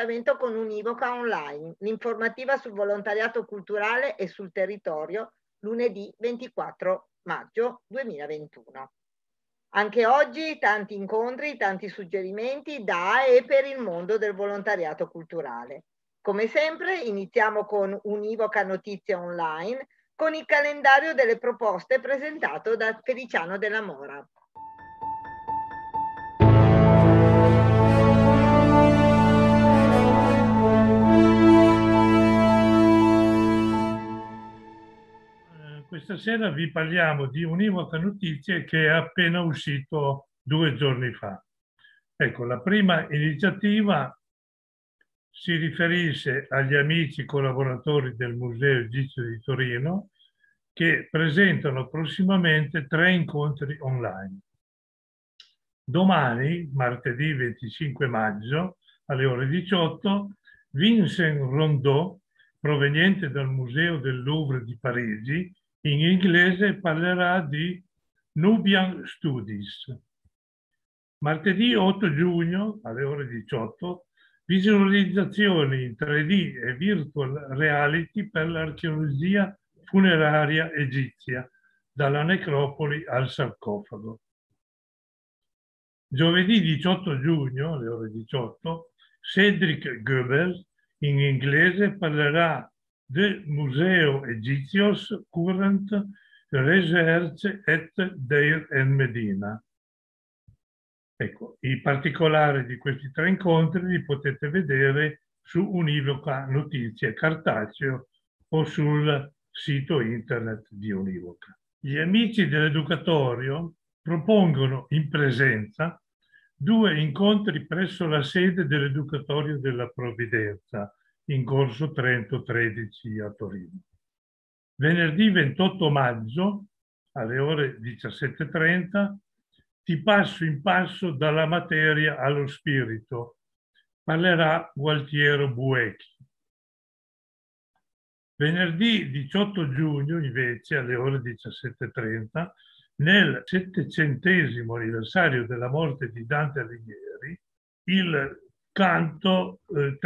appuntamento con Univoca Online, l'informativa sul volontariato culturale e sul territorio, lunedì 24 maggio 2021. Anche oggi tanti incontri, tanti suggerimenti da e per il mondo del volontariato culturale. Come sempre iniziamo con Univoca Notizie Online, con il calendario delle proposte presentato da Feliciano della Mora. Questa sera vi parliamo di un'Ivoca Notizie che è appena uscito due giorni fa. Ecco, la prima iniziativa si riferisce agli amici collaboratori del Museo Egizio di Torino che presentano prossimamente tre incontri online. Domani, martedì 25 maggio, alle ore 18, Vincent Rondeau, proveniente dal Museo del Louvre di Parigi, in inglese parlerà di Nubian Studies. Martedì 8 giugno alle ore 18 visualizzazioni in 3D e virtual reality per l'archeologia funeraria egizia, dalla necropoli al sarcofago. Giovedì 18 giugno alle ore 18 Cedric Goebbels in inglese parlerà de Museo Egizios current research et Deir el Medina. Ecco, i particolari di questi tre incontri li potete vedere su Univoca Notizie Cartaceo o sul sito internet di Univoca. Gli amici dell'Educatorio propongono in presenza due incontri presso la sede dell'Educatorio della Provvidenza, in corso Trento 13 a Torino. Venerdì 28 maggio alle ore 17.30 ti passo in passo dalla materia allo spirito. Parlerà Gualtiero Buechi. Venerdì 18 giugno invece alle ore 17.30 nel settecentesimo anniversario della morte di Dante Alighieri, il canto eh,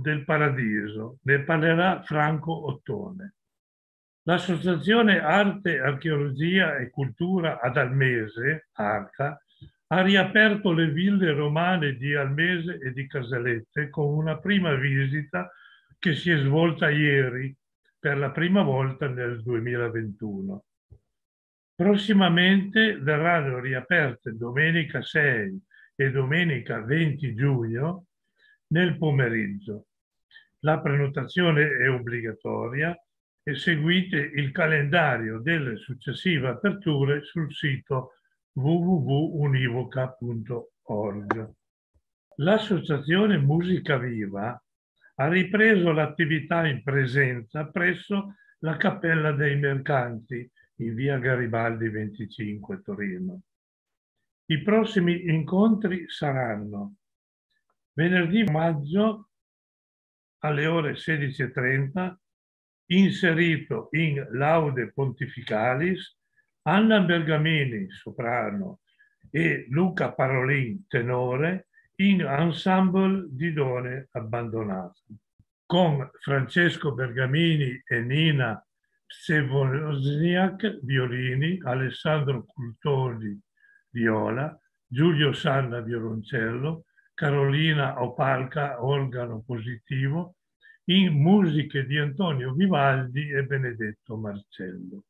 del Paradiso, ne parlerà Franco Ottone. L'associazione Arte, Archeologia e Cultura ad Almese, ARCA, ha riaperto le ville romane di Almese e di Casalette con una prima visita che si è svolta ieri per la prima volta nel 2021. Prossimamente verranno riaperte domenica 6 e domenica 20 giugno nel pomeriggio. La prenotazione è obbligatoria e seguite il calendario delle successive aperture sul sito www.univoca.org. L'associazione Musica Viva ha ripreso l'attività in presenza presso la Cappella dei Mercanti in via Garibaldi 25 Torino. I prossimi incontri saranno venerdì maggio alle ore 16.30, inserito in Laude Pontificalis, Anna Bergamini, soprano, e Luca Parolin, tenore, in ensemble di Done abbandonate, con Francesco Bergamini e Nina Sevosniak, violini, Alessandro Cultori, viola, Giulio Sanna violoncello, Carolina Opalca organo positivo, in musiche di Antonio Vivaldi e Benedetto Marcello.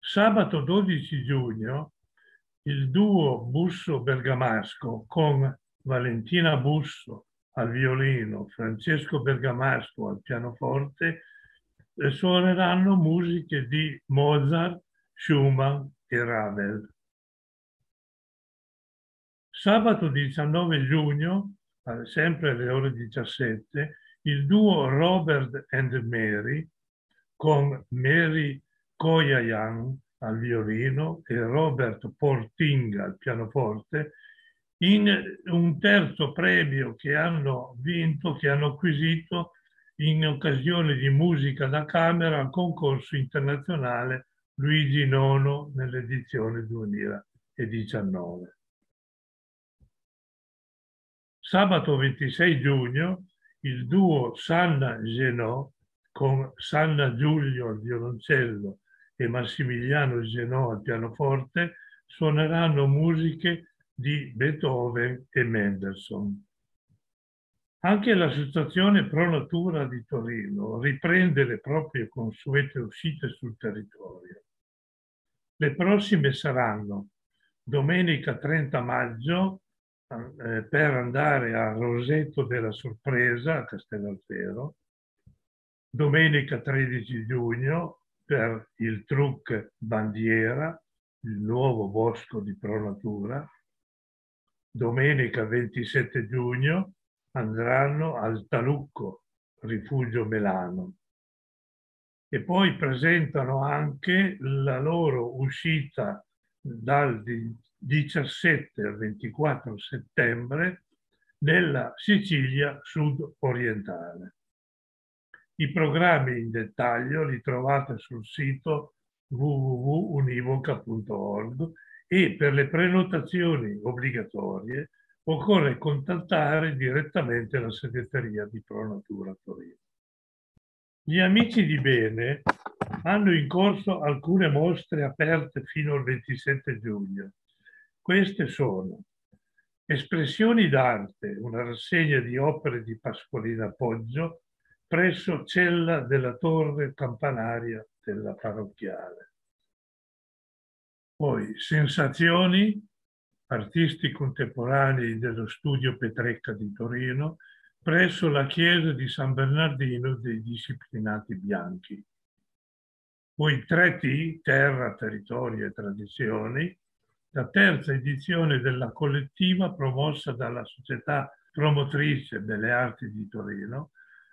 Sabato 12 giugno il duo Busso Bergamasco con Valentina Busso al violino, Francesco Bergamasco al pianoforte eh, suoneranno musiche di Mozart, Schumann, e Ravel. Sabato 19 giugno, eh, sempre alle ore 17, il duo Robert and Mary, con Mary Koyayan al violino e Robert Porting al pianoforte, in un terzo premio che hanno vinto, che hanno acquisito in occasione di musica da camera al concorso internazionale Luigi IX nell'edizione 2019. Sabato 26 giugno il duo Sanna Genò con Sanna Giulio al violoncello e Massimiliano Genò al pianoforte suoneranno musiche di Beethoven e Mendelssohn. Anche l'associazione Pro Natura di Torino riprende le proprie consuete uscite sul territorio. Le prossime saranno domenica 30 maggio eh, per andare a Roseto della Sorpresa a Castellaltero, domenica 13 giugno per il Truc Bandiera, il nuovo bosco di Pronatura, domenica 27 giugno andranno al Talucco, rifugio Melano e poi presentano anche la loro uscita dal 17 al 24 settembre nella Sicilia sud-orientale. I programmi in dettaglio li trovate sul sito www.univoca.org e per le prenotazioni obbligatorie occorre contattare direttamente la segreteria di Pronatura Torino. Gli amici di bene hanno in corso alcune mostre aperte fino al 27 giugno. Queste sono Espressioni d'arte, una rassegna di opere di Pasqualina Poggio presso Cella della Torre Campanaria della Parrocchiale. Poi Sensazioni, artisti contemporanei dello studio Petrecca di Torino presso la chiesa di San Bernardino dei Disciplinati Bianchi. Poi 3T, Terra, Territorio e Tradizioni, la terza edizione della collettiva promossa dalla società promotrice delle arti di Torino,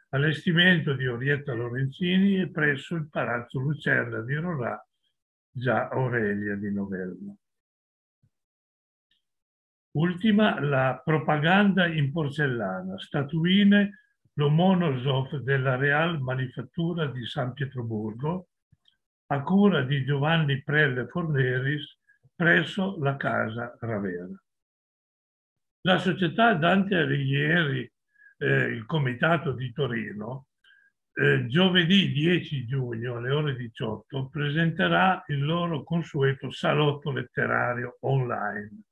allestimento di Orietta Lorenzini e presso il Palazzo Lucerna di Rorà, già Aurelia di Novello. Ultima la propaganda in porcellana, statuine Lomonosov della Real Manifattura di San Pietroburgo, a cura di Giovanni Prelle Forneris presso la casa Ravera. La società Dante Alighieri, eh, il comitato di Torino, eh, giovedì 10 giugno alle ore 18 presenterà il loro consueto salotto letterario online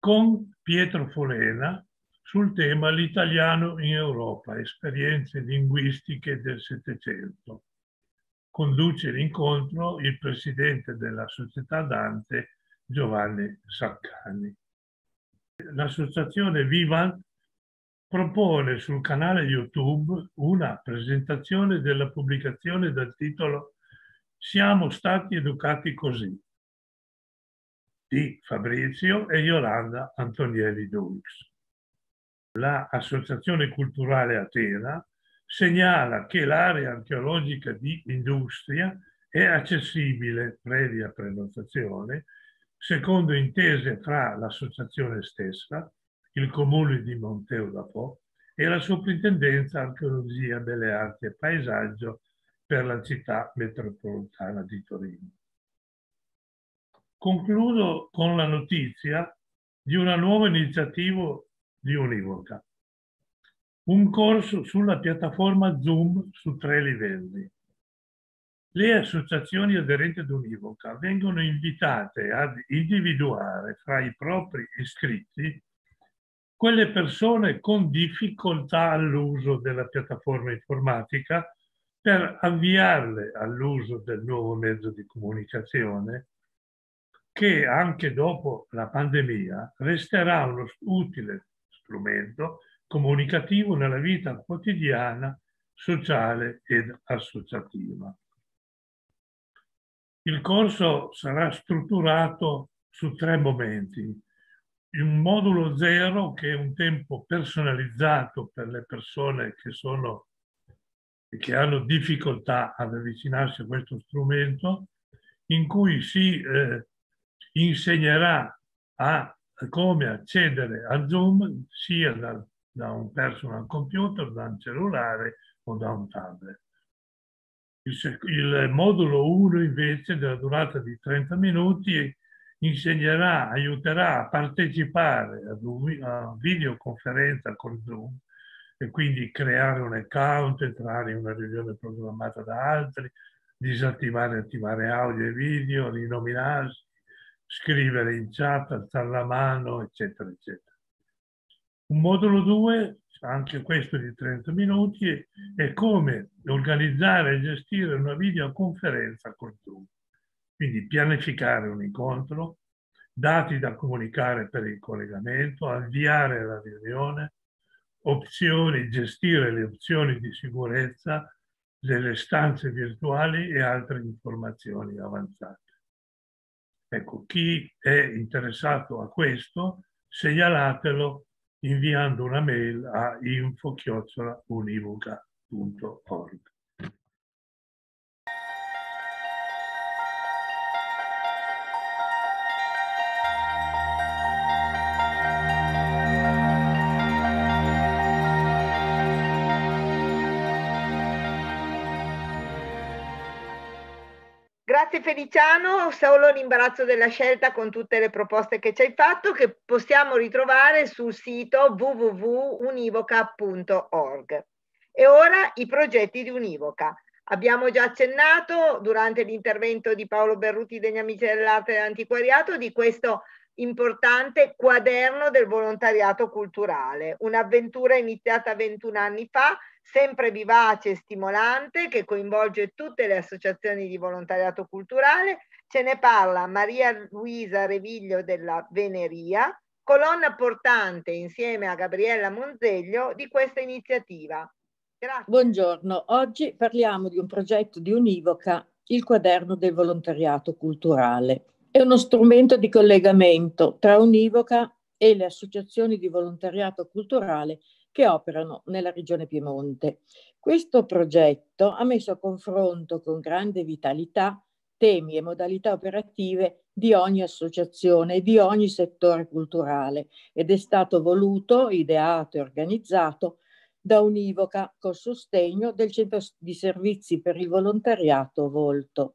con Pietro Folena sul tema L'italiano in Europa, esperienze linguistiche del Settecento. Conduce l'incontro il presidente della società Dante, Giovanni Saccani. L'associazione Vivant propone sul canale YouTube una presentazione della pubblicazione dal titolo Siamo stati educati così, di Fabrizio e Yolanda Antonielli Dux. La Associazione Culturale Atena segnala che l'area archeologica di Industria è accessibile, previa prenotazione, secondo intese fra l'associazione stessa, il comune di Monteudapo e la Soprintendenza Archeologia, delle Arti e Paesaggio per la città metropolitana di Torino. Concludo con la notizia di una nuova iniziativa di Univoca, un corso sulla piattaforma Zoom su tre livelli. Le associazioni aderenti ad Univoca vengono invitate ad individuare fra i propri iscritti quelle persone con difficoltà all'uso della piattaforma informatica per avviarle all'uso del nuovo mezzo di comunicazione che anche dopo la pandemia resterà uno utile strumento comunicativo nella vita quotidiana, sociale ed associativa. Il corso sarà strutturato su tre momenti. Un modulo zero che è un tempo personalizzato per le persone che, sono, che hanno difficoltà ad avvicinarsi a questo strumento, in cui si eh, insegnerà a come accedere a Zoom sia da, da un personal computer, da un cellulare o da un tablet. Il, il modulo 1 invece della durata di 30 minuti insegnerà, aiuterà a partecipare a una videoconferenza con Zoom e quindi creare un account, entrare in una riunione programmata da altri, disattivare e attivare audio e video, rinominarsi, scrivere in chat, alzare la mano, eccetera, eccetera. Un modulo 2, anche questo di 30 minuti, è come organizzare e gestire una videoconferenza con Zoom. Quindi pianificare un incontro, dati da comunicare per il collegamento, avviare la riunione, opzioni, gestire le opzioni di sicurezza delle stanze virtuali e altre informazioni avanzate. Ecco, chi è interessato a questo, segnalatelo inviando una mail a info-univoca.org. Feliciano, solo l'imbarazzo della scelta con tutte le proposte che ci hai fatto che possiamo ritrovare sul sito www.univoca.org. E ora i progetti di Univoca. Abbiamo già accennato durante l'intervento di Paolo Berruti degli Amici dell'Arte e dell'Antiquariato di questo importante quaderno del volontariato culturale, un'avventura iniziata 21 anni fa, sempre vivace e stimolante, che coinvolge tutte le associazioni di volontariato culturale. Ce ne parla Maria Luisa Reviglio della Veneria, colonna portante insieme a Gabriella Monzeglio di questa iniziativa. Grazie. Buongiorno, oggi parliamo di un progetto di Univoca, il quaderno del volontariato culturale è uno strumento di collegamento tra Univoca e le associazioni di volontariato culturale che operano nella regione Piemonte. Questo progetto ha messo a confronto con grande vitalità temi e modalità operative di ogni associazione e di ogni settore culturale ed è stato voluto, ideato e organizzato da Univoca col sostegno del Centro di Servizi per il Volontariato Volto.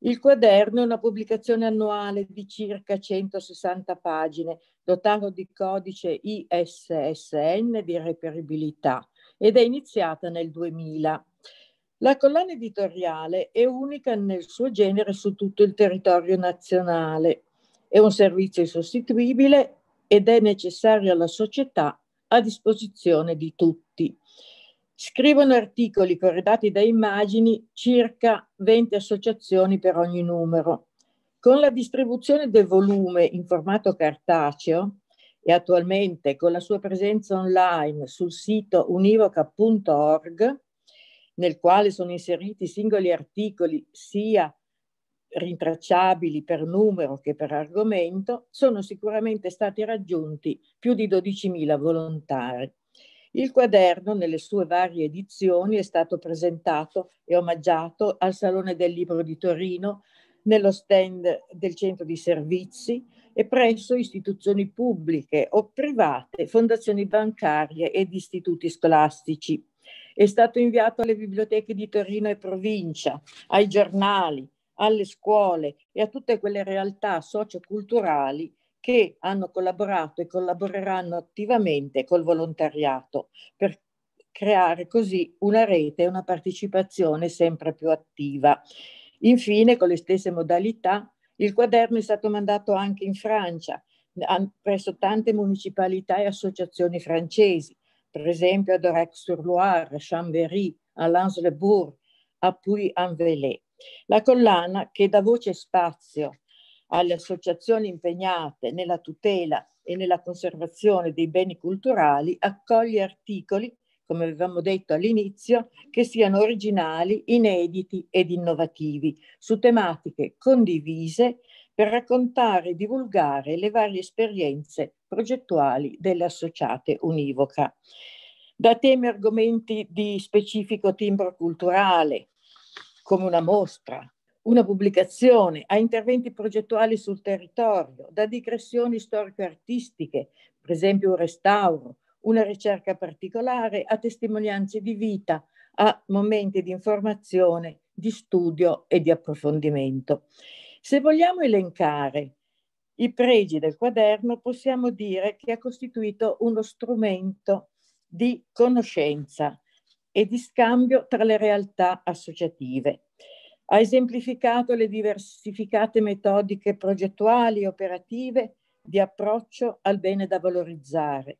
Il quaderno è una pubblicazione annuale di circa 160 pagine, dotato di codice ISSN di reperibilità ed è iniziata nel 2000. La collana editoriale è unica nel suo genere su tutto il territorio nazionale. È un servizio insostituibile ed è necessario alla società a disposizione di tutti. Scrivono articoli corredati da immagini circa 20 associazioni per ogni numero. Con la distribuzione del volume in formato cartaceo e attualmente con la sua presenza online sul sito univoca.org, nel quale sono inseriti singoli articoli sia rintracciabili per numero che per argomento, sono sicuramente stati raggiunti più di 12.000 volontari. Il quaderno, nelle sue varie edizioni, è stato presentato e omaggiato al Salone del Libro di Torino, nello stand del centro di servizi e presso istituzioni pubbliche o private, fondazioni bancarie ed istituti scolastici. È stato inviato alle biblioteche di Torino e provincia, ai giornali, alle scuole e a tutte quelle realtà socioculturali che hanno collaborato e collaboreranno attivamente col volontariato per creare così una rete e una partecipazione sempre più attiva. Infine, con le stesse modalità, il quaderno è stato mandato anche in Francia, presso tante municipalità e associazioni francesi, per esempio ad Orex-sur-Loire, a Chambéry, a Lens-le-Bourg, a Puy-en-Velay. La collana, che dà voce e spazio alle associazioni impegnate nella tutela e nella conservazione dei beni culturali accoglie articoli, come avevamo detto all'inizio, che siano originali, inediti ed innovativi su tematiche condivise per raccontare e divulgare le varie esperienze progettuali delle associate univoca. Da temi e argomenti di specifico timbro culturale, come una mostra, una pubblicazione, a interventi progettuali sul territorio, da digressioni storico-artistiche, per esempio un restauro, una ricerca particolare, a testimonianze di vita, a momenti di informazione, di studio e di approfondimento. Se vogliamo elencare i pregi del quaderno, possiamo dire che ha costituito uno strumento di conoscenza e di scambio tra le realtà associative. Ha esemplificato le diversificate metodiche progettuali e operative di approccio al bene da valorizzare.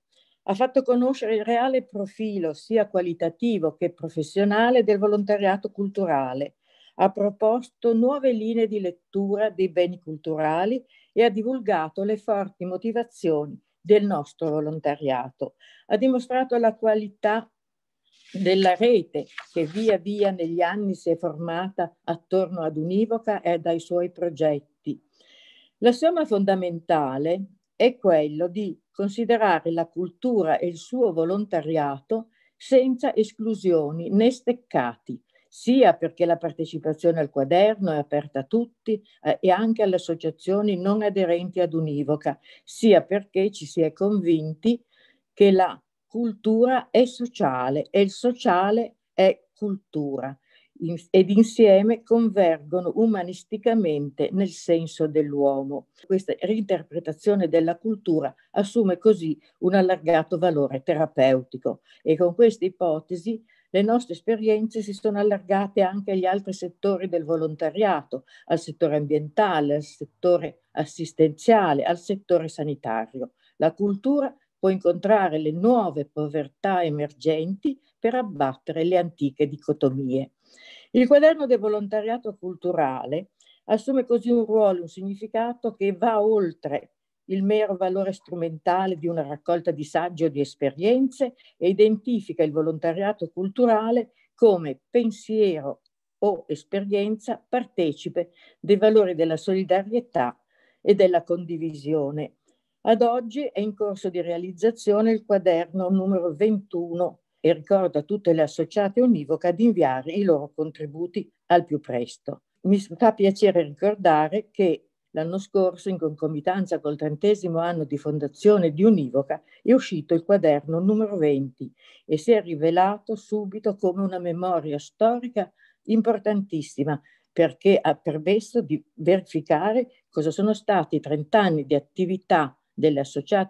Ha fatto conoscere il reale profilo, sia qualitativo che professionale, del volontariato culturale. Ha proposto nuove linee di lettura dei beni culturali e ha divulgato le forti motivazioni del nostro volontariato. Ha dimostrato la qualità della rete che via via negli anni si è formata attorno ad Univoca e dai suoi progetti. La somma fondamentale è quello di considerare la cultura e il suo volontariato senza esclusioni né steccati, sia perché la partecipazione al quaderno è aperta a tutti eh, e anche alle associazioni non aderenti ad Univoca, sia perché ci si è convinti che la cultura è sociale e il sociale è cultura ed insieme convergono umanisticamente nel senso dell'uomo. Questa reinterpretazione della cultura assume così un allargato valore terapeutico e con questa ipotesi le nostre esperienze si sono allargate anche agli altri settori del volontariato, al settore ambientale, al settore assistenziale, al settore sanitario. La cultura può incontrare le nuove povertà emergenti per abbattere le antiche dicotomie. Il quaderno del volontariato culturale assume così un ruolo, un significato che va oltre il mero valore strumentale di una raccolta di saggi o di esperienze e identifica il volontariato culturale come pensiero o esperienza partecipe dei valori della solidarietà e della condivisione. Ad oggi è in corso di realizzazione il quaderno numero 21 e ricordo a tutte le associate univoca di inviare i loro contributi al più presto. Mi fa piacere ricordare che l'anno scorso, in concomitanza col trentesimo anno di fondazione di Univoca, è uscito il quaderno numero 20 e si è rivelato subito come una memoria storica importantissima perché ha permesso di verificare cosa sono stati i 30 anni di attività delle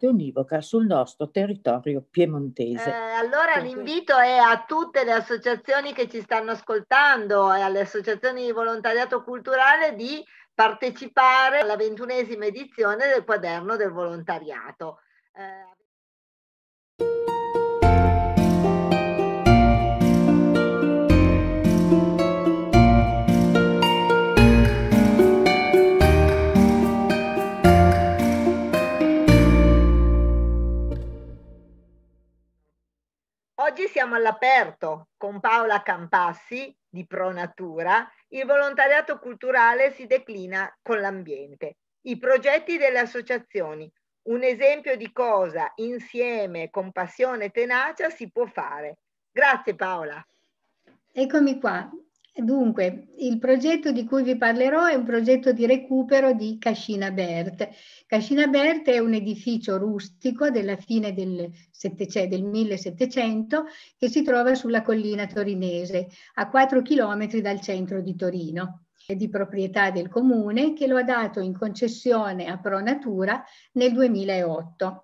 univoca sul nostro territorio piemontese. Eh, allora l'invito è a tutte le associazioni che ci stanno ascoltando e alle associazioni di volontariato culturale di partecipare alla ventunesima edizione del quaderno del volontariato. Eh, siamo all'aperto con Paola Campassi di Pronatura, il volontariato culturale si declina con l'ambiente. I progetti delle associazioni, un esempio di cosa insieme, con passione e tenacia si può fare. Grazie Paola. Eccomi qua, Dunque, il progetto di cui vi parlerò è un progetto di recupero di Cascina Bert. Cascina Bert è un edificio rustico della fine del, del 1700 che si trova sulla collina torinese, a 4 km dal centro di Torino È di proprietà del comune che lo ha dato in concessione a Pronatura nel 2008.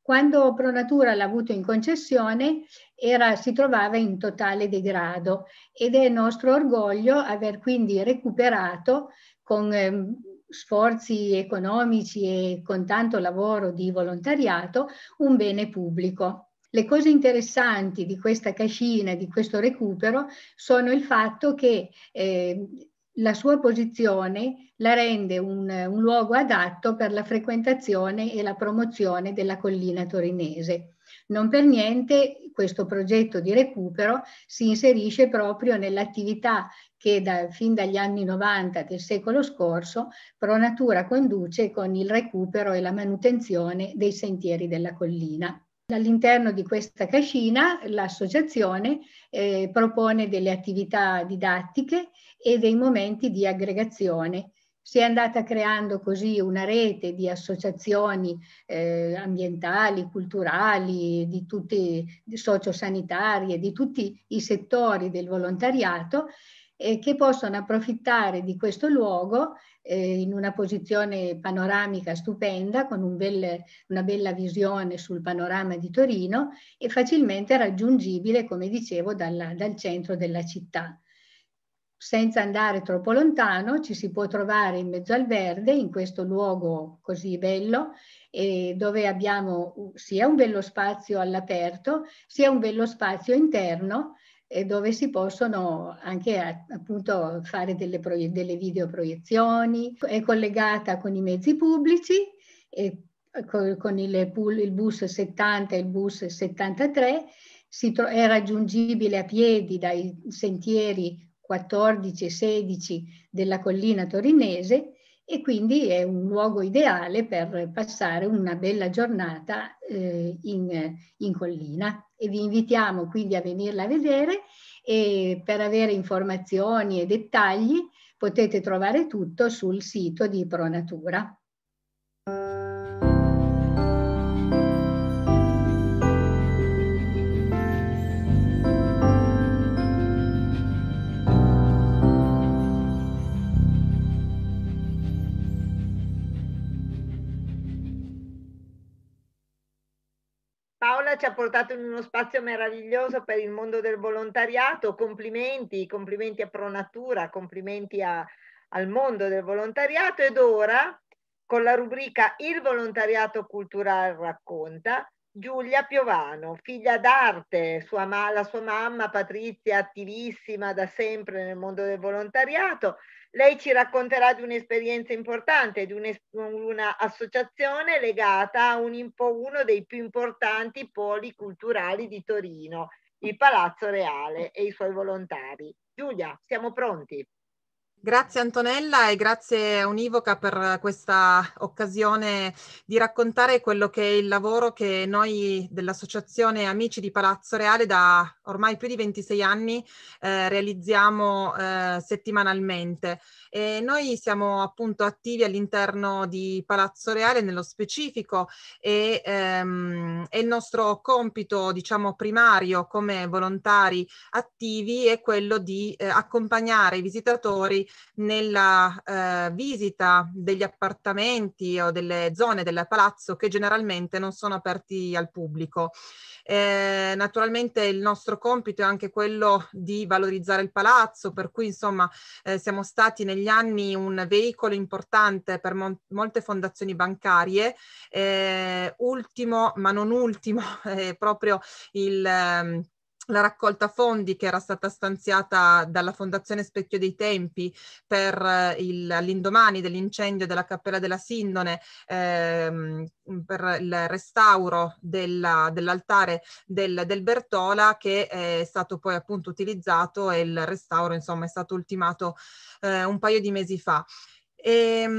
Quando Pronatura l'ha avuto in concessione era, si trovava in totale degrado ed è nostro orgoglio aver quindi recuperato con eh, sforzi economici e con tanto lavoro di volontariato un bene pubblico. Le cose interessanti di questa cascina, di questo recupero, sono il fatto che eh, la sua posizione la rende un, un luogo adatto per la frequentazione e la promozione della collina torinese. Non per niente questo progetto di recupero si inserisce proprio nell'attività che da, fin dagli anni 90 del secolo scorso Pro Natura conduce con il recupero e la manutenzione dei sentieri della collina. All'interno di questa cascina l'associazione eh, propone delle attività didattiche e dei momenti di aggregazione si è andata creando così una rete di associazioni eh, ambientali, culturali, di tutti, di sociosanitarie, di tutti i settori del volontariato eh, che possono approfittare di questo luogo eh, in una posizione panoramica stupenda, con un bel, una bella visione sul panorama di Torino e facilmente raggiungibile, come dicevo, dalla, dal centro della città senza andare troppo lontano ci si può trovare in mezzo al verde, in questo luogo così bello, eh, dove abbiamo sia un bello spazio all'aperto, sia un bello spazio interno, eh, dove si possono anche appunto fare delle, delle videoproiezioni, è collegata con i mezzi pubblici, e con, con il, il bus 70 e il bus 73, è raggiungibile a piedi dai sentieri 14 e 16 della collina torinese e quindi è un luogo ideale per passare una bella giornata eh, in, in, collina. E vi invitiamo quindi a venirla a vedere e per avere informazioni e dettagli potete trovare tutto sul sito di Pronatura. ci ha portato in uno spazio meraviglioso per il mondo del volontariato. Complimenti, complimenti a Pronatura, complimenti a, al mondo del volontariato ed ora con la rubrica Il volontariato culturale racconta Giulia Piovano, figlia d'arte, sua la sua mamma Patrizia attivissima da sempre nel mondo del volontariato lei ci racconterà di un'esperienza importante, di un'associazione legata a un, uno dei più importanti poli culturali di Torino, il Palazzo Reale e i suoi volontari. Giulia, siamo pronti? Grazie Antonella e grazie a Univoca per questa occasione di raccontare quello che è il lavoro che noi dell'Associazione Amici di Palazzo Reale da ormai più di 26 anni eh, realizziamo eh, settimanalmente. E noi siamo appunto attivi all'interno di Palazzo Reale nello specifico e ehm, è il nostro compito diciamo primario come volontari attivi è quello di eh, accompagnare i visitatori nella eh, visita degli appartamenti o delle zone del palazzo che generalmente non sono aperti al pubblico. Eh, naturalmente il nostro compito è anche quello di valorizzare il palazzo, per cui insomma eh, siamo stati negli negli anni un veicolo importante per mon- molte fondazioni bancarie. Eh, ultimo, ma non ultimo, eh, proprio il... Um, la raccolta fondi che era stata stanziata dalla Fondazione Specchio dei Tempi per eh, il, l'indomani dell'incendio della Cappella della Sindone, ehm, per il restauro della, dell'altare del, del, Bertola che è stato poi appunto utilizzato e il restauro insomma è stato ultimato eh, un paio di mesi fa. E, ehm,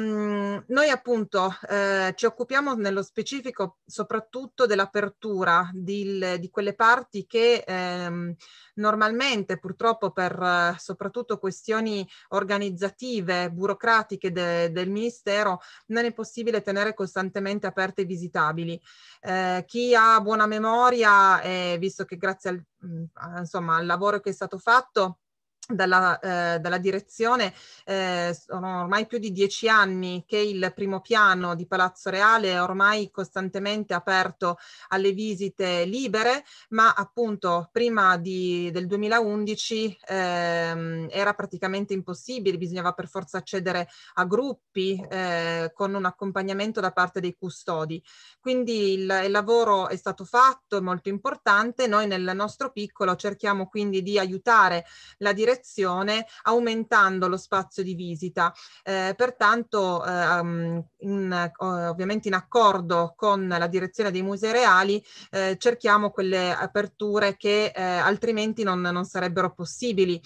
mh, noi appunto eh, ci occupiamo nello specifico soprattutto dell'apertura di, di quelle parti che ehm, normalmente purtroppo per eh, soprattutto questioni organizzative, burocratiche de, del Ministero non è possibile tenere costantemente aperte e visitabili. Eh, chi ha buona memoria, eh, visto che grazie al, mm, insomma, al lavoro che è stato fatto, dalla, eh, dalla, direzione eh, sono ormai più di dieci anni che il primo piano di Palazzo Reale è ormai costantemente aperto alle visite libere, ma appunto prima di, del 2011 ehm, era praticamente impossibile, bisognava per forza accedere a gruppi eh, con un accompagnamento da parte dei custodi. Quindi il, il lavoro è stato fatto, è molto importante, noi nel nostro piccolo cerchiamo quindi di aiutare la direzione direzione aumentando lo spazio di visita. Eh, pertanto, ehm, in, ovviamente in accordo con la direzione dei musei reali, eh, cerchiamo quelle aperture che eh, altrimenti non, non sarebbero possibili.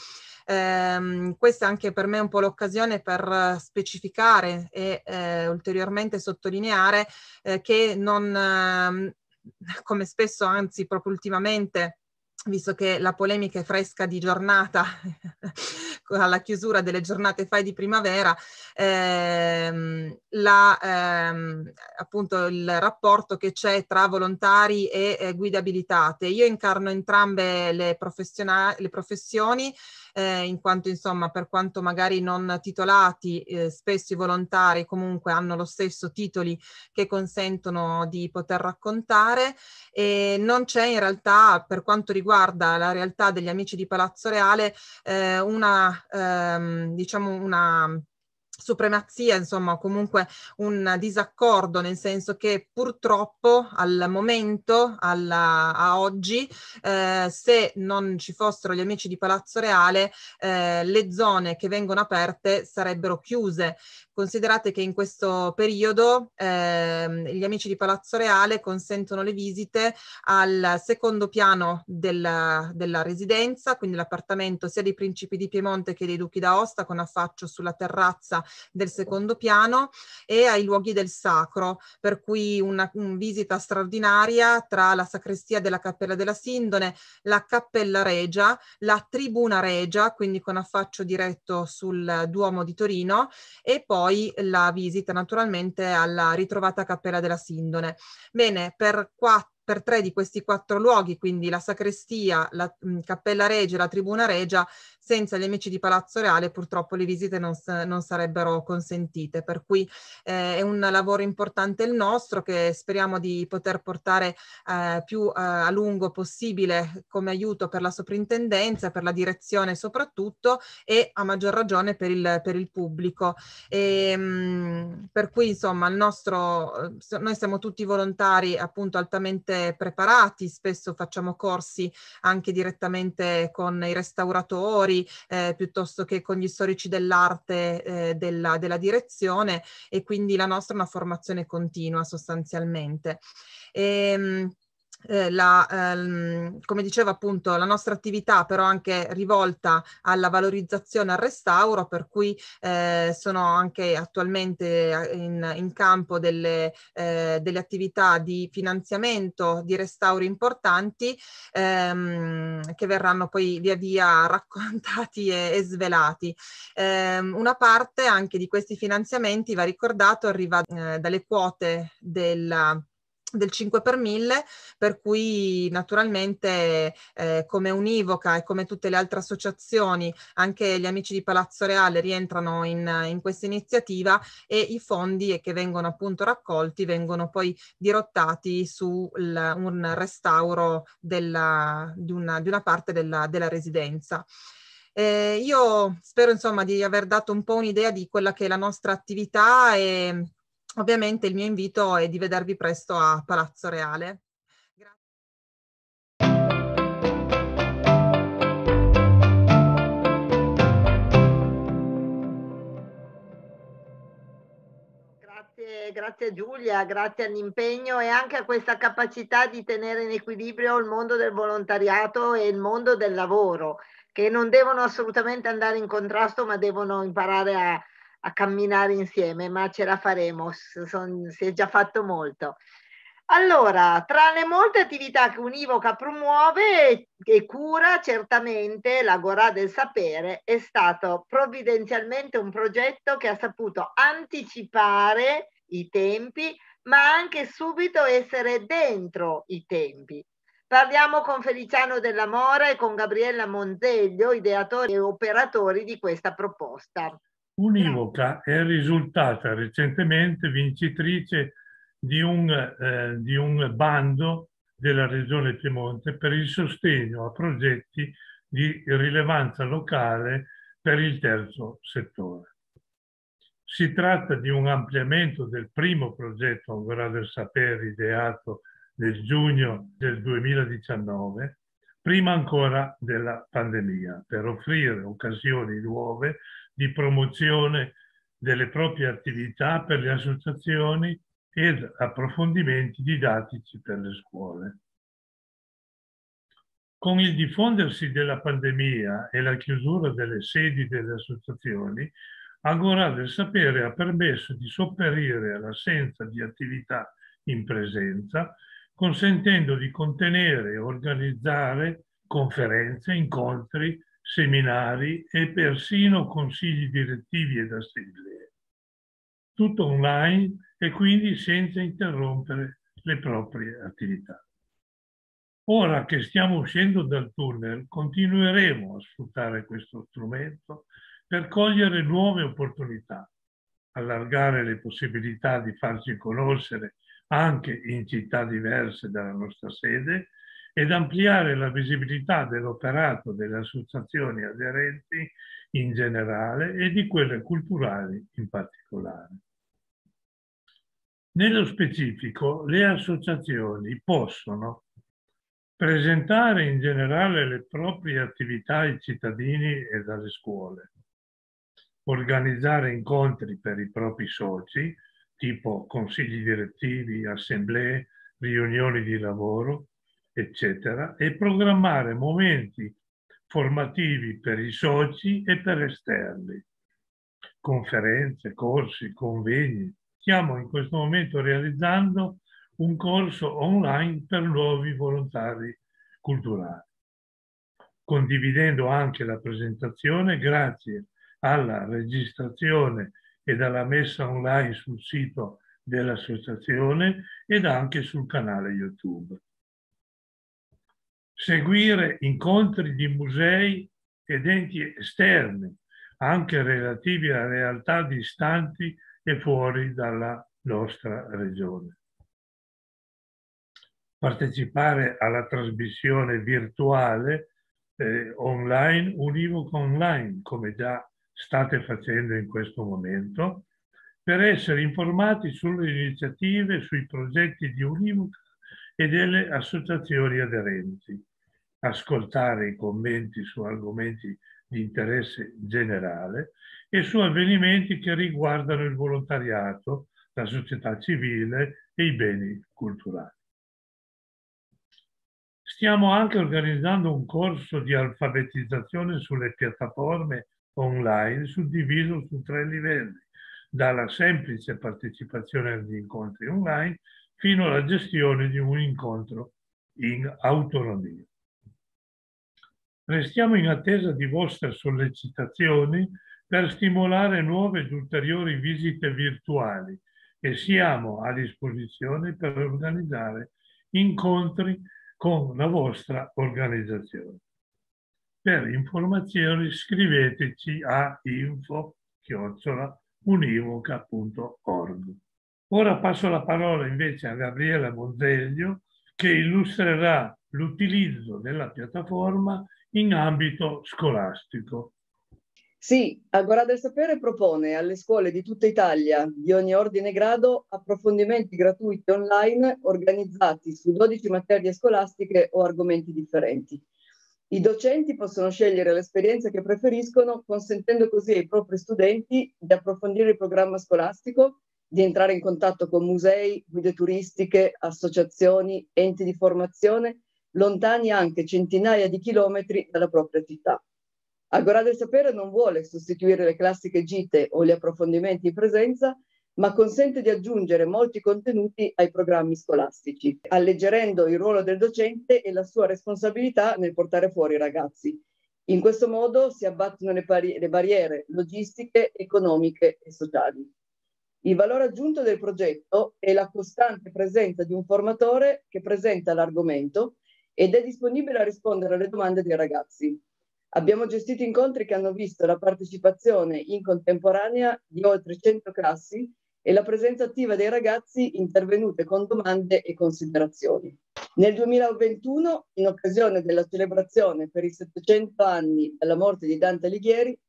Eh, questa è anche per me un po' l'occasione per specificare e eh, ulteriormente sottolineare eh, che non, ehm, come spesso anzi proprio ultimamente visto che la polemica è fresca di giornata, alla chiusura delle giornate FAI di primavera, ehm, la, ehm, appunto il rapporto che c'è tra volontari e eh, guide abilitate. Io incarno entrambe le, le professioni eh, in quanto insomma per quanto magari non titolati, eh, spesso i volontari comunque hanno lo stesso titoli che consentono di poter raccontare e non c'è in realtà per quanto riguarda la realtà degli amici di Palazzo Reale eh, una ehm, diciamo una supremazia, insomma, comunque un disaccordo, nel senso che purtroppo al momento, alla, a oggi, eh, se non ci fossero gli amici di Palazzo Reale, eh, le zone che vengono aperte sarebbero chiuse. Considerate che in questo periodo ehm, gli amici di Palazzo Reale consentono le visite al secondo piano della, della residenza, quindi l'appartamento sia dei principi di Piemonte che dei duchi d'Aosta con affaccio sulla terrazza del secondo piano e ai luoghi del sacro, per cui una, una visita straordinaria tra la sacrestia della Cappella della Sindone, la Cappella Regia, la Tribuna Regia, quindi con affaccio diretto sul Duomo di Torino e poi poi la visita naturalmente alla ritrovata cappella della Sindone. Bene, per quattro per tre di questi quattro luoghi, quindi la sacrestia, la mh, cappella regia, la tribuna regia, senza gli amici di Palazzo Reale purtroppo le visite non, non sarebbero consentite, per cui eh, è un lavoro importante il nostro che speriamo di poter portare eh, più eh, a lungo possibile come aiuto per la soprintendenza, per la direzione soprattutto e a maggior ragione per il, per il pubblico. E, ehm, mh, per cui insomma il nostro, eh, noi siamo tutti volontari appunto altamente assolutamente preparati, spesso facciamo corsi anche direttamente con i restauratori eh, piuttosto che con gli storici dell'arte eh, della, della direzione e quindi la nostra è una formazione continua sostanzialmente. E, ehm, eh, la, ehm, come diceva appunto, la nostra attività però anche rivolta alla valorizzazione e al restauro, per cui eh, sono anche attualmente eh, in, in campo delle, eh, delle, attività di finanziamento di restauri importanti ehm, che verranno poi via via raccontati e, e svelati. Ehm, una parte anche di questi finanziamenti, va ricordato, arriva eh, dalle quote della del 5 per 1000, per cui naturalmente eh, come Univoca e come tutte le altre associazioni, anche gli amici di Palazzo Reale rientrano in, in questa iniziativa e i fondi che vengono appunto raccolti vengono poi dirottati su un restauro della, di, una, di, una, parte della, della residenza. Eh, io spero insomma di aver dato un po' un'idea di quella che è la nostra attività e ovviamente il mio invito è di vedervi presto a Palazzo Reale. Grazie, Giulia, grazie all'impegno e anche a questa capacità di tenere in equilibrio il mondo del volontariato e il mondo del lavoro, che non devono assolutamente andare in contrasto ma devono imparare a, a camminare insieme, ma ce la faremo, son, si è già fatto molto. Allora, tra le molte attività che Univoca promuove e cura, certamente l'Agorà del Sapere è stato provvidenzialmente un progetto che ha saputo anticipare i tempi, ma anche subito essere dentro i tempi. Parliamo con Feliciano Della Mora e con Gabriella Monzeglio, ideatori e operatori di questa proposta. Univoca è risultata recentemente vincitrice di un, eh, di un bando della Regione Piemonte per il sostegno a progetti di rilevanza locale per il terzo settore. Si tratta di un ampliamento del primo progetto Ancora del Sapere ideato nel giugno del 2019, prima ancora della pandemia, per offrire occasioni nuove di promozione delle proprie attività per le associazioni ed approfondimenti didattici per le scuole. Con il diffondersi della pandemia e la chiusura delle sedi delle associazioni, Agora del Sapere ha permesso di sopperire all'assenza di attività in presenza, consentendo di contenere e organizzare conferenze, incontri, seminari e persino consigli direttivi ed assemblee. Tutto online e quindi senza interrompere le proprie attività. Ora che stiamo uscendo dal tunnel, continueremo a sfruttare questo strumento per cogliere nuove opportunità, allargare le possibilità di farci conoscere anche in città diverse dalla nostra sede ed ampliare la visibilità dell'operato delle associazioni aderenti in generale e di quelle culturali in particolare. Nello specifico, le associazioni possono presentare in generale le proprie attività ai cittadini e alle scuole, organizzare incontri per i propri soci, tipo consigli direttivi, assemblee, riunioni di lavoro, eccetera, e programmare momenti formativi per i soci e per esterni, conferenze, corsi, convegni. Stiamo in questo momento realizzando un corso online per nuovi volontari culturali, condividendo anche la presentazione grazie alla registrazione e alla messa online sul sito dell'associazione ed anche sul canale YouTube seguire incontri di musei ed enti esterni, anche relativi a realtà distanti e fuori dalla nostra regione. Partecipare alla trasmissione virtuale eh, online, univoco online, come già state facendo in questo momento, per essere informati sulle iniziative, sui progetti di Univoca e delle associazioni aderenti, ascoltare i commenti su argomenti di interesse generale e su avvenimenti che riguardano il volontariato, la società civile e i beni culturali. Stiamo anche organizzando un corso di alfabetizzazione sulle piattaforme online suddiviso su tre livelli, dalla semplice partecipazione agli incontri online fino alla gestione di un incontro in autonomia. Restiamo in attesa di vostre sollecitazioni per stimolare nuove ed ulteriori visite virtuali e siamo a disposizione per organizzare incontri con la vostra organizzazione. Per informazioni scriveteci a info-univoca.org. Ora passo la parola invece a Gabriele Bonzeglio che illustrerà l'utilizzo della piattaforma in ambito scolastico. Sì, Agora del Sapere propone alle scuole di tutta Italia, di ogni ordine e grado, approfondimenti gratuiti online organizzati su 12 materie scolastiche o argomenti differenti. I docenti possono scegliere l'esperienza che preferiscono, consentendo così ai propri studenti di approfondire il programma scolastico di entrare in contatto con musei, guide turistiche, associazioni, enti di formazione, lontani anche centinaia di chilometri dalla propria città. Agora del Sapere non vuole sostituire le classiche gite o gli approfondimenti in presenza, ma consente di aggiungere molti contenuti ai programmi scolastici, alleggerendo il ruolo del docente e la sua responsabilità nel portare fuori i ragazzi. In questo modo si abbattono le, le barriere logistiche, economiche e sociali. Il valore aggiunto del progetto è la costante presenza di un formatore che presenta l'argomento ed è disponibile a rispondere alle domande dei ragazzi. Abbiamo gestito incontri che hanno visto la partecipazione in contemporanea di oltre 100 classi e la presenza attiva dei ragazzi intervenute con domande e considerazioni. Nel 2021, in occasione della celebrazione per i 700 anni dalla morte di Dante Alighieri,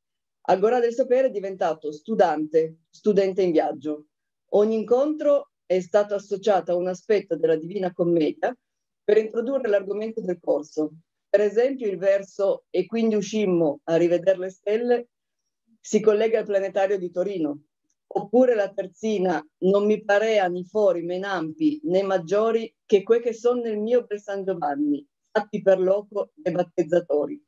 Agora del Sapere è diventato studente, studente in viaggio. Ogni incontro è stato associato a un aspetto della Divina Commedia per introdurre l'argomento del corso. Per esempio il verso E quindi uscimmo a rivedere le stelle si collega al planetario di Torino, oppure la terzina Non mi parea né fuori, né ampi, né maggiori che quei che sono nel mio bel San Giovanni, fatti per loco dei battezzatori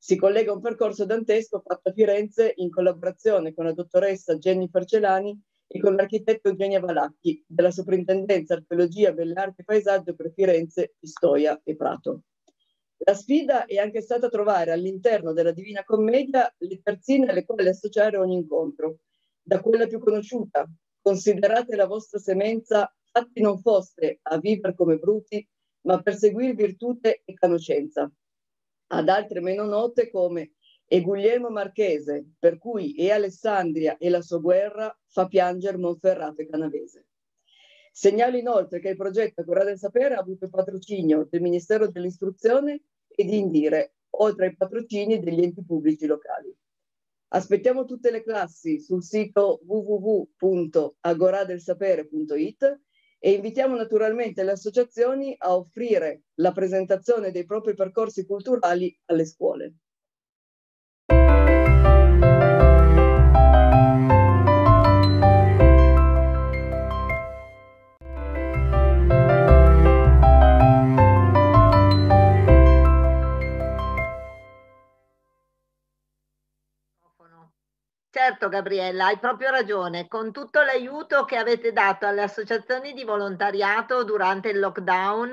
si collega un percorso dantesco fatto a Firenze in collaborazione con la dottoressa Jennifer Celani e con l'architetto Eugenia Valacchi della Soprintendenza Archeologia, Belle Arti e Paesaggio per Firenze, Pistoia e Prato. La sfida è anche stata trovare all'interno della Divina Commedia le terzine alle quali associare ogni incontro, da quella più conosciuta, considerate la vostra semenza, fatti non foste a vivere come bruti, ma per seguir virtute e conoscenza, ad altre meno note come E Guglielmo Marchese, per cui E Alessandria e la sua guerra fa piangere Monferrato e Canavese. Segnalo inoltre che il progetto Corrada del Sapere ha avuto il patrocinio del Ministero dell'Istruzione e di Indire, oltre ai patrocini degli enti pubblici locali. Aspettiamo tutte le classi sul sito www.agoradelsapere.it e invitiamo naturalmente le associazioni a offrire la presentazione dei propri percorsi culturali alle scuole. Certo Gabriella, hai proprio ragione. Con tutto l'aiuto che avete dato alle associazioni di volontariato durante il lockdown,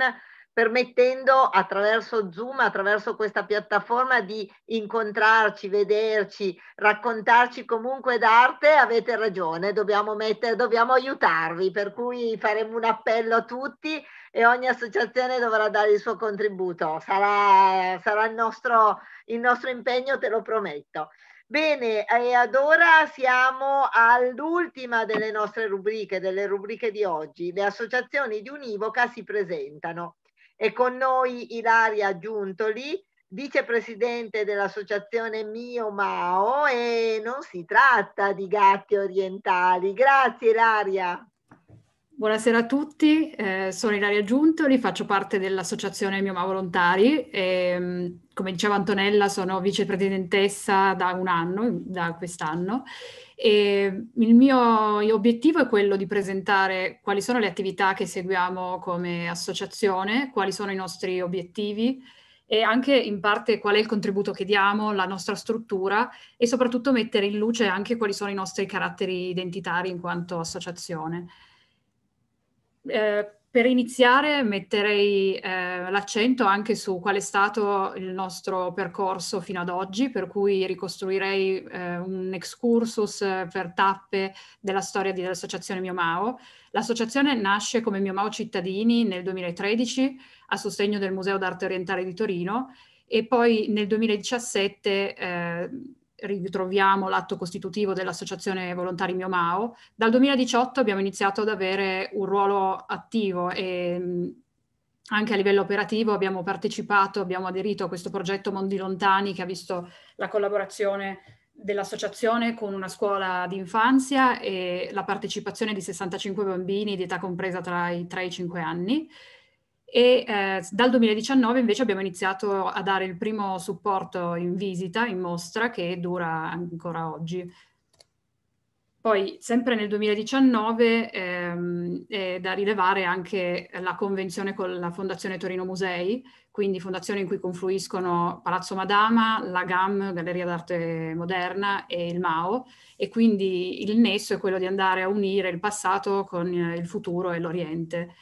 permettendo attraverso Zoom, attraverso questa piattaforma di incontrarci, vederci, raccontarci comunque d'arte, avete ragione, dobbiamo, mettere, dobbiamo aiutarvi, per cui faremo un appello a tutti e ogni associazione dovrà dare il suo contributo, sarà, sarà il, nostro, il nostro impegno, te lo prometto. Bene, e ad ora siamo all'ultima delle nostre rubriche, delle rubriche di oggi. Le associazioni di Univoca si presentano È con noi Ilaria Giuntoli, vicepresidente dell'associazione Mio Mao e non si tratta di gatti orientali. Grazie Ilaria. Buonasera a tutti, eh, sono Ilaria Giuntoli, faccio parte dell'associazione Mio Ma Volontari e, mm, come diceva Antonella sono vicepresidentessa da un anno, da quest'anno e il mio obiettivo è quello di presentare quali sono le attività che seguiamo come associazione, quali sono i nostri obiettivi e anche in parte qual è il contributo che diamo, la nostra struttura e soprattutto mettere in luce anche quali sono i nostri caratteri identitari in quanto associazione. Eh, per iniziare metterei eh, l'accento anche su qual è stato il nostro percorso fino ad oggi, per cui ricostruirei eh, un excursus per tappe della storia dell'associazione Mio Mao. L'associazione nasce come Mio Mao Cittadini nel 2013 a sostegno del Museo d'Arte Orientale di Torino e poi nel 2017 eh, ritroviamo l'atto costitutivo dell'associazione volontari Mio Mao, dal 2018 abbiamo iniziato ad avere un ruolo attivo e mm, anche a livello operativo abbiamo partecipato, abbiamo aderito a questo progetto Mondi Lontani che ha visto la collaborazione dell'associazione con una scuola di infanzia e la partecipazione di 65 bambini di età compresa tra i 3 e i 5 anni e eh, dal 2019 invece abbiamo iniziato a dare il primo supporto in visita, in mostra, che dura ancora oggi. Poi, sempre nel 2019, ehm, è da rilevare anche la convenzione con la Fondazione Torino Musei, quindi fondazione in cui confluiscono Palazzo Madama, la GAM, Galleria d'Arte Moderna e il MAO, e quindi il nesso è quello di andare a unire il passato con il futuro e l'Oriente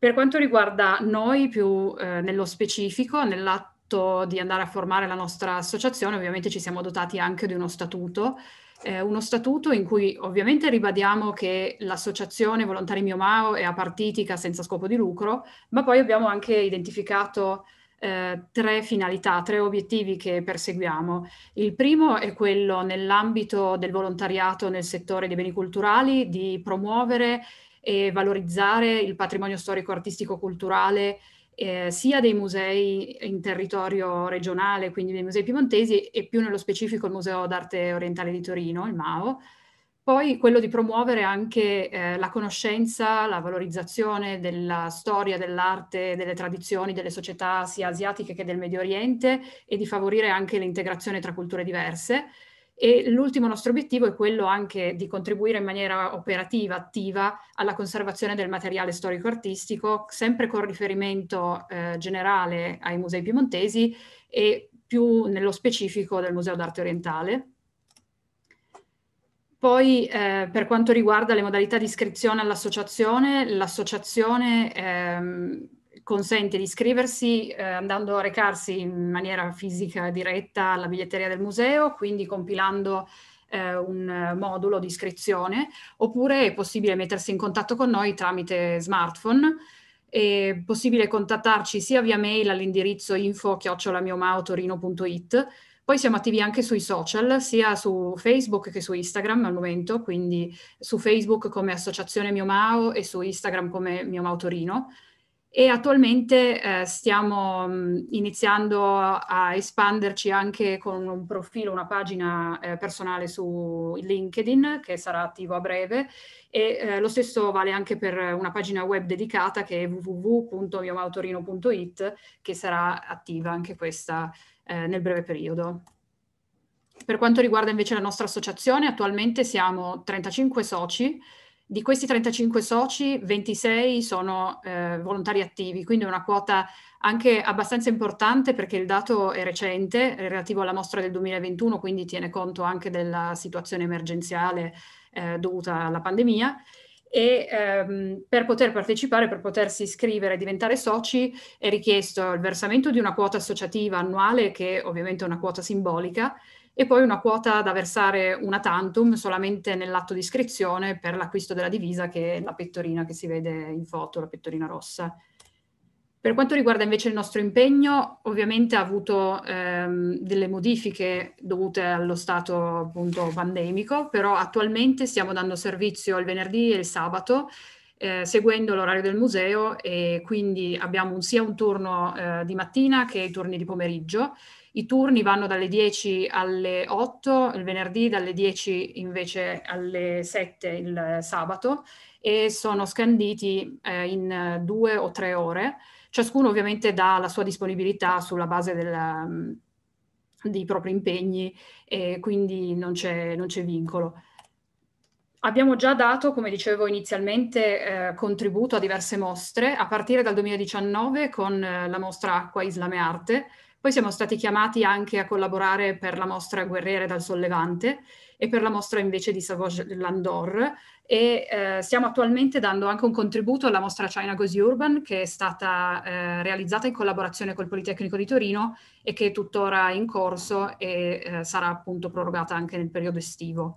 per quanto riguarda noi più eh, nello specifico, nell'atto di andare a formare la nostra associazione, ovviamente ci siamo dotati anche di uno statuto, eh, uno statuto in cui ovviamente ribadiamo che l'associazione Volontari Mio Mao è apartitica senza scopo di lucro, ma poi abbiamo anche identificato eh, tre finalità, tre obiettivi che perseguiamo. Il primo è quello nell'ambito del volontariato nel settore dei beni culturali di promuovere e valorizzare il patrimonio storico, artistico, culturale eh, sia dei musei in territorio regionale, quindi dei musei piemontesi e più nello specifico il Museo d'Arte Orientale di Torino, il MAO, poi quello di promuovere anche eh, la conoscenza, la valorizzazione della storia, dell'arte, delle tradizioni, delle società sia asiatiche che del Medio Oriente e di favorire anche l'integrazione tra culture diverse e l'ultimo nostro obiettivo è quello anche di contribuire in maniera operativa, attiva, alla conservazione del materiale storico-artistico, sempre con riferimento eh, generale ai musei piemontesi e più nello specifico del Museo d'Arte Orientale. Poi eh, per quanto riguarda le modalità di iscrizione all'associazione, l'associazione ehm, consente di iscriversi eh, andando a recarsi in maniera fisica diretta alla biglietteria del museo, quindi compilando eh, un modulo di iscrizione, oppure è possibile mettersi in contatto con noi tramite smartphone. È possibile contattarci sia via mail all'indirizzo info-miomautorino.it, poi siamo attivi anche sui social, sia su Facebook che su Instagram al momento, quindi su Facebook come Associazione Mio Miomao e su Instagram come Miomao Torino e attualmente eh, stiamo mh, mm, iniziando a espanderci anche con un profilo, una pagina eh, personale su LinkedIn che sarà attivo a breve e eh, lo stesso vale anche per una pagina web dedicata che è www.miomautorino.it che sarà attiva anche questa eh, nel breve periodo. Per quanto riguarda invece la nostra associazione, attualmente siamo 35 soci di questi 35 soci, 26 sono eh, volontari attivi, quindi una quota anche abbastanza importante perché il dato è recente, è relativo alla mostra del 2021, quindi tiene conto anche della situazione emergenziale eh, dovuta alla pandemia e ehm, per poter partecipare, per potersi iscrivere e diventare soci è richiesto il versamento di una quota associativa annuale che ovviamente è una quota simbolica e poi una quota da versare una tantum solamente nell'atto di iscrizione per l'acquisto della divisa che è la pettorina che si vede in foto, la pettorina rossa. Per quanto riguarda invece il nostro impegno, ovviamente ha avuto ehm, delle modifiche dovute allo stato appunto pandemico, però attualmente stiamo dando servizio il venerdì e il sabato eh, seguendo l'orario del museo e quindi abbiamo un, sia un turno eh, di mattina che i turni di pomeriggio i turni vanno dalle 10 alle 8 il venerdì, dalle 10 invece alle 7 il sabato e sono scanditi eh, in due o tre ore. Ciascuno ovviamente dà la sua disponibilità sulla base della, mm, dei propri impegni e quindi non c'è, non c'è vincolo. Abbiamo già dato, come dicevo inizialmente, eh, contributo a diverse mostre, a partire dal 2019 con eh, la mostra Acqua, Islame e Arte, poi siamo stati chiamati anche a collaborare per la mostra Guerriere dal Sollevante e per la mostra invece di Savoie Landor e eh, stiamo attualmente dando anche un contributo alla mostra China Goes Urban che è stata eh, realizzata in collaborazione col Politecnico di Torino e che è tuttora in corso e eh, sarà appunto prorogata anche nel periodo estivo.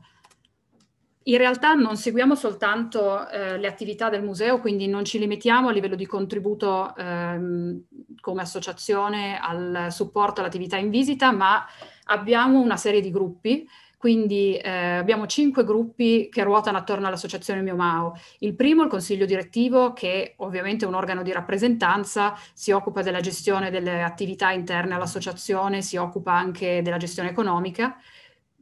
In realtà non seguiamo soltanto eh, le attività del museo, quindi non ci limitiamo a livello di contributo ehm, come associazione al supporto all'attività in visita, ma abbiamo una serie di gruppi. Quindi eh, abbiamo cinque gruppi che ruotano attorno all'associazione Mio Mao. Il primo, il consiglio direttivo, che ovviamente è un organo di rappresentanza, si occupa della gestione delle attività interne all'associazione, si occupa anche della gestione economica.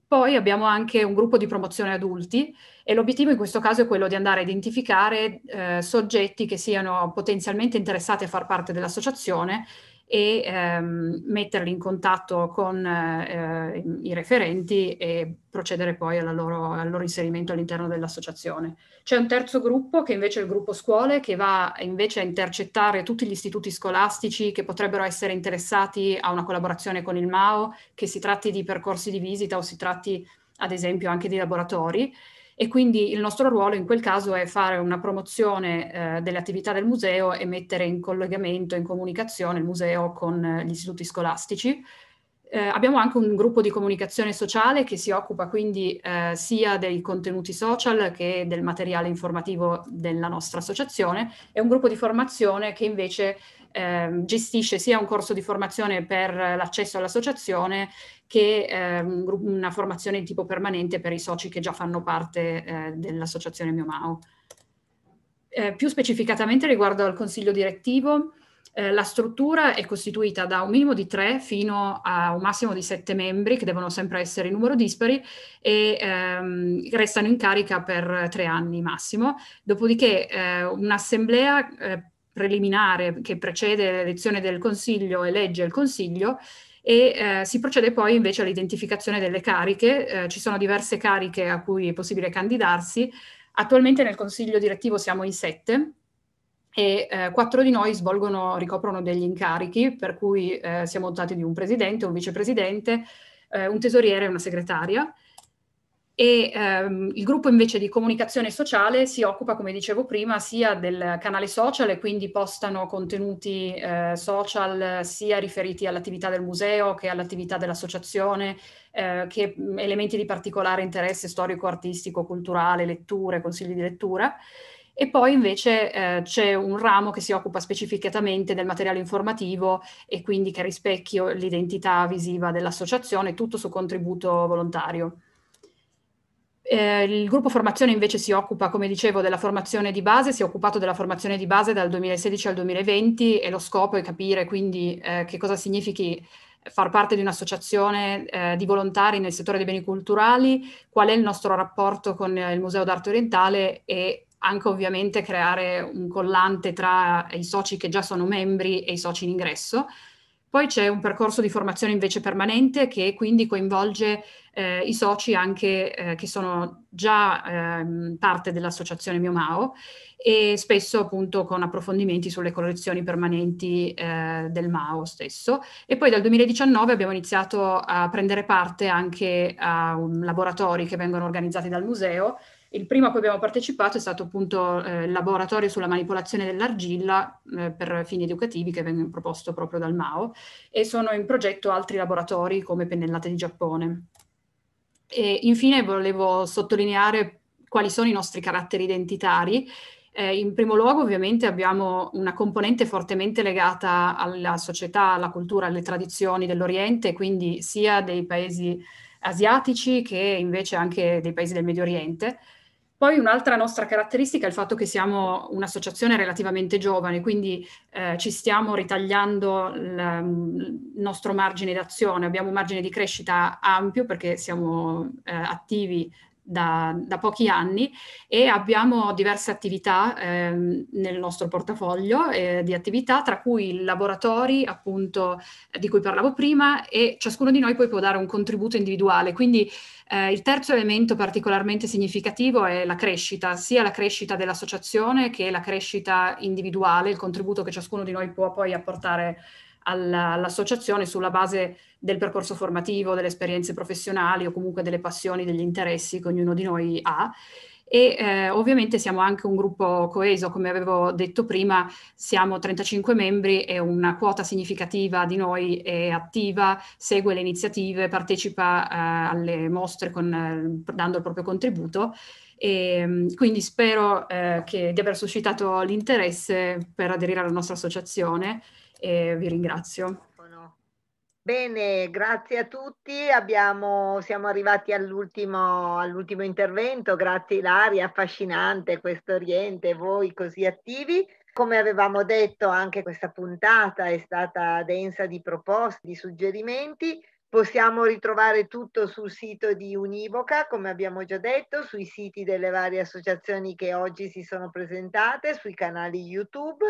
Poi abbiamo anche un gruppo di promozione adulti e l'obiettivo in questo caso è quello di andare a identificare eh, soggetti che siano potenzialmente interessati a far parte dell'associazione e ehm, metterli in contatto con eh, i referenti e procedere poi loro, al loro inserimento all'interno dell'associazione. C'è un terzo gruppo che invece è il gruppo scuole che va invece a intercettare tutti gli istituti scolastici che potrebbero essere interessati a una collaborazione con il MAO, che si tratti di percorsi di visita o si tratti ad esempio anche di laboratori e quindi il nostro ruolo in quel caso è fare una promozione eh, delle attività del museo e mettere in collegamento, in comunicazione il museo con eh, gli istituti scolastici. Eh, abbiamo anche un gruppo di comunicazione sociale che si occupa quindi eh, sia dei contenuti social che del materiale informativo della nostra associazione e un gruppo di formazione che invece eh, gestisce sia un corso di formazione per l'accesso all'associazione che eh, una formazione di tipo permanente per i soci che già fanno parte eh, dell'associazione Mio Mao. Eh, più specificatamente riguardo al consiglio direttivo, eh, la struttura è costituita da un minimo di tre fino a un massimo di sette membri, che devono sempre essere in numero dispari, e ehm, restano in carica per tre anni massimo. Dopodiché eh, un'assemblea eh, preliminare che precede l'elezione del Consiglio e legge il Consiglio e eh, si procede poi invece all'identificazione delle cariche. Eh, ci sono diverse cariche a cui è possibile candidarsi. Attualmente nel Consiglio direttivo siamo in sette e eh, quattro di noi svolgono, ricoprono degli incarichi, per cui eh, siamo dotati di un presidente, un vicepresidente, eh, un tesoriere e una segretaria e ehm, il gruppo invece di comunicazione sociale si occupa, come dicevo prima, sia del canale social e quindi postano contenuti eh, social sia riferiti all'attività del museo che all'attività dell'associazione, eh, che mm, elementi di particolare interesse storico, artistico, culturale, letture, consigli di lettura. E poi invece eh, c'è un ramo che si occupa specificatamente del materiale informativo e quindi che rispecchia l'identità visiva dell'associazione, tutto su contributo volontario. Eh, il gruppo formazione invece si occupa, come dicevo, della formazione di base, si è occupato della formazione di base dal 2016 al 2020 e lo scopo è capire quindi eh, che cosa significhi far parte di un'associazione eh, di volontari nel settore dei beni culturali, qual è il nostro rapporto con eh, il Museo d'Arte Orientale e anche ovviamente creare un collante tra i soci che già sono membri e i soci in ingresso. Poi c'è un percorso di formazione invece permanente che quindi coinvolge eh, i soci anche eh, che sono già ehm, parte dell'associazione Mio Mao e spesso appunto con approfondimenti sulle collezioni permanenti eh, del Mao stesso. E poi dal 2019 abbiamo iniziato a prendere parte anche a um, laboratori che vengono organizzati dal museo. Il primo a cui abbiamo partecipato è stato appunto eh, il laboratorio sulla manipolazione dell'argilla eh, per fini educativi che venne proposto proprio dal Mao e sono in progetto altri laboratori come Pennellate di Giappone. E infine volevo sottolineare quali sono i nostri caratteri identitari. Eh, in primo luogo ovviamente abbiamo una componente fortemente legata alla società, alla cultura, alle tradizioni dell'Oriente, quindi sia dei paesi asiatici che invece anche dei paesi del Medio Oriente. Poi un'altra nostra caratteristica è il fatto che siamo un'associazione relativamente giovane, quindi eh, ci stiamo ritagliando il nostro margine d'azione, abbiamo un margine di crescita ampio perché siamo eh, attivi da, da, pochi anni e abbiamo diverse attività eh, nel nostro portafoglio eh, di attività, tra cui i laboratori appunto di cui parlavo prima e ciascuno di noi poi può dare un contributo individuale. Quindi eh, il terzo elemento particolarmente significativo è la crescita, sia la crescita dell'associazione che la crescita individuale, il contributo che ciascuno di noi può poi apportare all'associazione sulla base del percorso formativo, delle esperienze professionali o comunque delle passioni, degli interessi che ognuno di noi ha e eh, ovviamente siamo anche un gruppo coeso, come avevo detto prima, siamo 35 membri e una quota significativa di noi è attiva, segue le iniziative, partecipa eh, alle mostre con, eh, dando il proprio contributo. E, mm, quindi spero eh, che, di aver suscitato l'interesse per aderire alla nostra associazione e vi ringrazio. Bene, grazie a tutti. Abbiamo, siamo arrivati all'ultimo, all'ultimo intervento. Grazie Ilaria, affascinante questo Oriente, voi così attivi. Come avevamo detto, anche questa puntata è stata densa di proposte, di suggerimenti. Possiamo ritrovare tutto sul sito di Univoca, come abbiamo già detto, sui siti delle varie associazioni che oggi si sono presentate, sui canali YouTube.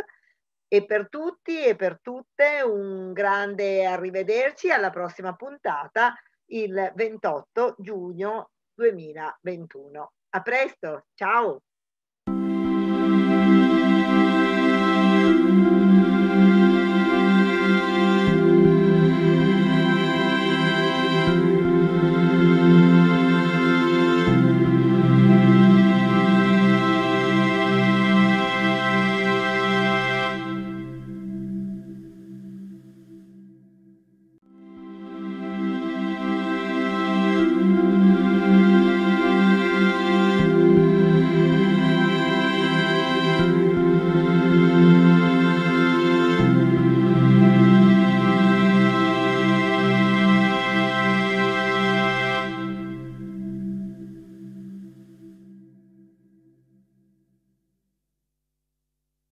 E per tutti e per tutte un grande arrivederci alla prossima puntata il 28 giugno 2021. A presto, ciao!